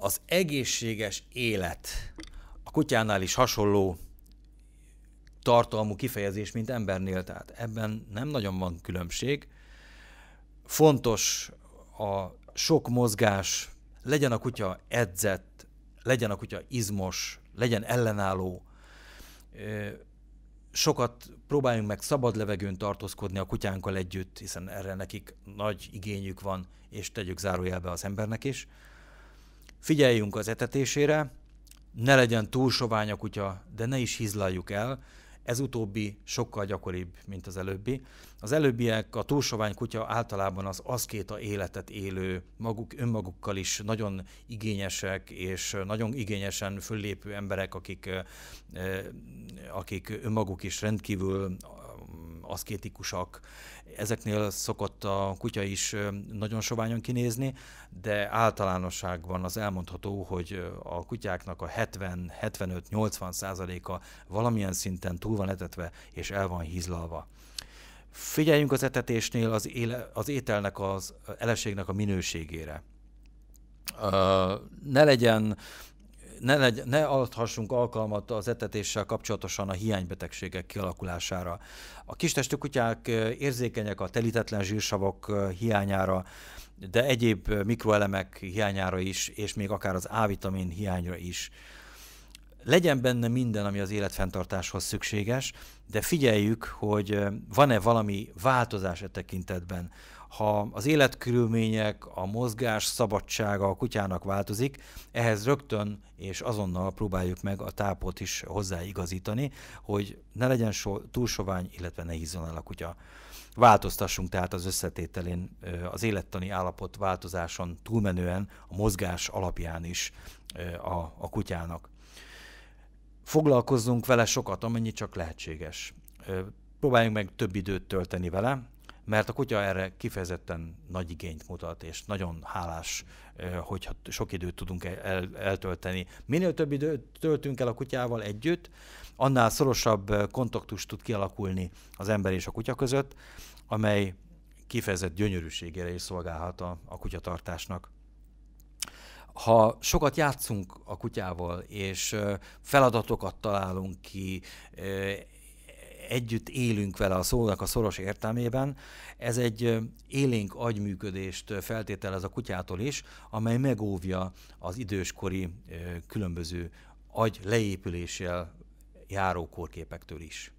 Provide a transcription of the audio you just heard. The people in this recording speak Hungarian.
az egészséges élet a kutyánál is hasonló tartalmú kifejezés, mint embernél, tehát ebben nem nagyon van különbség. Fontos a sok mozgás, legyen a kutya edzett, legyen a kutya izmos, legyen ellenálló, sokat próbáljunk meg szabad levegőn tartózkodni a kutyánkkal együtt, hiszen erre nekik nagy igényük van, és tegyük zárójelbe az embernek is. Figyeljünk az etetésére, ne legyen túl sovány a kutya, de ne is hizlaljuk el, ez utóbbi sokkal gyakoribb, mint az előbbi. Az előbbiek, a túlsovány kutya általában az aszkéta életet élő, maguk önmagukkal is nagyon igényesek, és nagyon igényesen föllépő emberek, akik, eh, eh, akik önmaguk is rendkívül aszkétikusak. Ezeknél szokott a kutya is nagyon soványon kinézni, de általánosságban az elmondható, hogy a kutyáknak a 70-75-80 százaléka valamilyen szinten túl van etetve és el van hízlalva. Figyeljünk az etetésnél az, éle, az ételnek, az eleségnek a minőségére. Uh, ne legyen ne, legy, ne adhassunk alkalmat az etetéssel kapcsolatosan a hiánybetegségek kialakulására. A kistestű kutyák érzékenyek a telítetlen zsírsavak hiányára, de egyéb mikroelemek hiányára is, és még akár az A-vitamin hiányra is. Legyen benne minden, ami az életfenntartáshoz szükséges, de figyeljük, hogy van-e valami változás e tekintetben ha az életkörülmények, a mozgás szabadsága a kutyának változik, ehhez rögtön és azonnal próbáljuk meg a tápot is hozzáigazítani, hogy ne legyen so, túl sovány, illetve ne hízzon el a kutya. Változtassunk tehát az összetételén, az élettani állapot változáson túlmenően a mozgás alapján is a, a kutyának. Foglalkozzunk vele sokat, amennyit csak lehetséges. Próbáljunk meg több időt tölteni vele, mert a kutya erre kifejezetten nagy igényt mutat, és nagyon hálás, hogyha sok időt tudunk el, eltölteni. Minél több időt töltünk el a kutyával együtt, annál szorosabb kontaktus tud kialakulni az ember és a kutya között, amely kifejezett gyönyörűségére is szolgálhat a, a kutyatartásnak. Ha sokat játszunk a kutyával, és feladatokat találunk ki, együtt élünk vele a szónak a szoros értelmében, ez egy élénk agyműködést feltételez a kutyától is, amely megóvja az időskori különböző agy leépüléssel járó kórképektől is.